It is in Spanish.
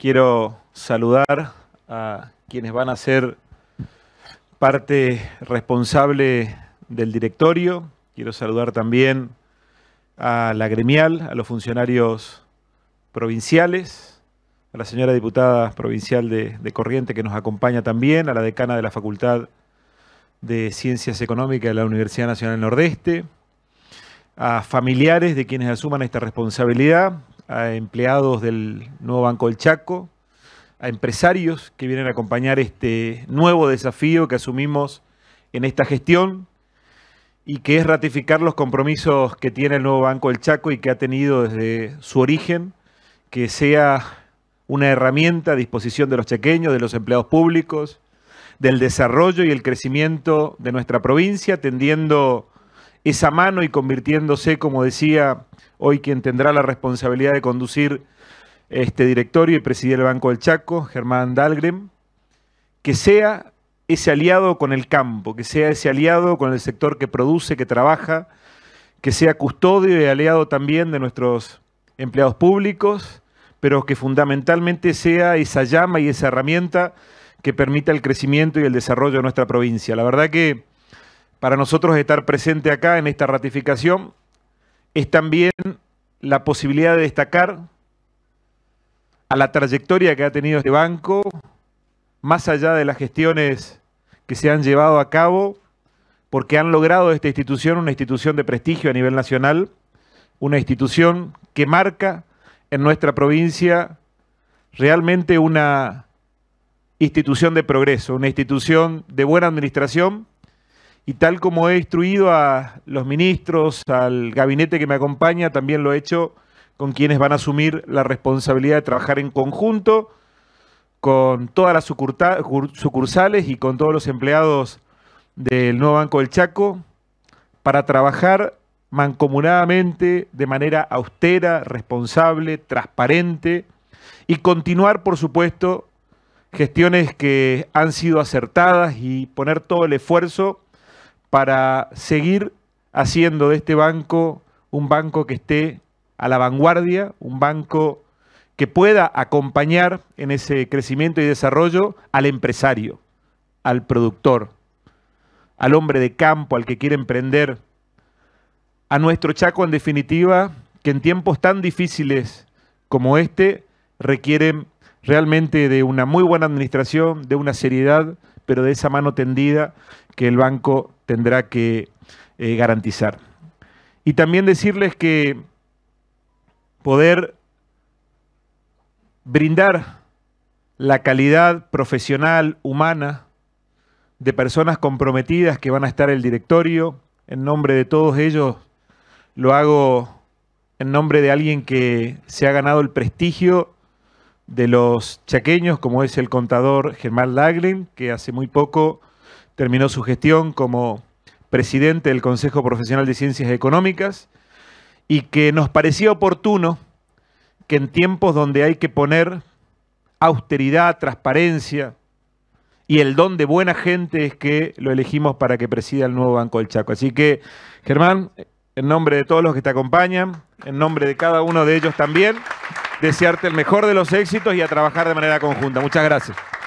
Quiero saludar a quienes van a ser parte responsable del directorio. Quiero saludar también a la gremial, a los funcionarios provinciales, a la señora diputada provincial de, Corriente que nos acompaña también, a la decana de la Facultad de Ciencias Económicas de la Universidad Nacional del Nordeste, a familiares de quienes asuman esta responsabilidad, a empleados del nuevo Banco del Chaco, a empresarios que vienen a acompañar este nuevo desafío que asumimos en esta gestión y que es ratificar los compromisos que tiene el nuevo Banco del Chaco y que ha tenido desde su origen, que sea una herramienta a disposición de los chequeños, de los empleados públicos, del desarrollo y el crecimiento de nuestra provincia, atendiendo esa mano y convirtiéndose, como decía hoy quien tendrá la responsabilidad de conducir este directorio y presidir el Banco del Chaco, Germán Dahlgren, que sea ese aliado con el campo, que sea ese aliado con el sector que produce, que trabaja, que sea custodio y aliado también de nuestros empleados públicos, pero que fundamentalmente sea esa llama y esa herramienta que permita el crecimiento y el desarrollo de nuestra provincia. La verdad que para nosotros estar presente acá en esta ratificación es también la posibilidad de destacar a la trayectoria que ha tenido este banco, más allá de las gestiones que se han llevado a cabo, porque han logrado esta institución una institución de prestigio a nivel nacional, una institución que marca en nuestra provincia realmente una institución de progreso, una institución de buena administración y tal como he instruido a los ministros, al gabinete que me acompaña, también lo he hecho con quienes van a asumir la responsabilidad de trabajar en conjunto con todas las sucursales y con todos los empleados del nuevo Banco del Chaco para trabajar mancomunadamente, de manera austera, responsable, transparente y continuar, por supuesto, gestiones que han sido acertadas y poner todo el esfuerzo para seguir haciendo de este banco un banco que esté a la vanguardia, un banco que pueda acompañar en ese crecimiento y desarrollo al empresario, al productor, al hombre de campo, al que quiere emprender, a nuestro Chaco en definitiva, que en tiempos tan difíciles como este requieren realmente de una muy buena administración, de una seriedad, pero de esa mano tendida que el banco tendrá que eh, garantizar. Y también decirles que poder brindar la calidad profesional, humana, de personas comprometidas que van a estar en el directorio. En nombre de todos ellos lo hago en nombre de alguien que se ha ganado el prestigio de los chaqueños, como es el contador Germán Laglin, que hace muy poco terminó su gestión como presidente del Consejo Profesional de Ciencias Económicas, y que nos parecía oportuno que en tiempos donde hay que poner austeridad, transparencia, y el don de buena gente es que lo elegimos para que presida el nuevo Banco del Chaco. Así que, Germán, en nombre de todos los que te acompañan, en nombre de cada uno de ellos también, desearte el mejor de los éxitos y a trabajar de manera conjunta. Muchas gracias.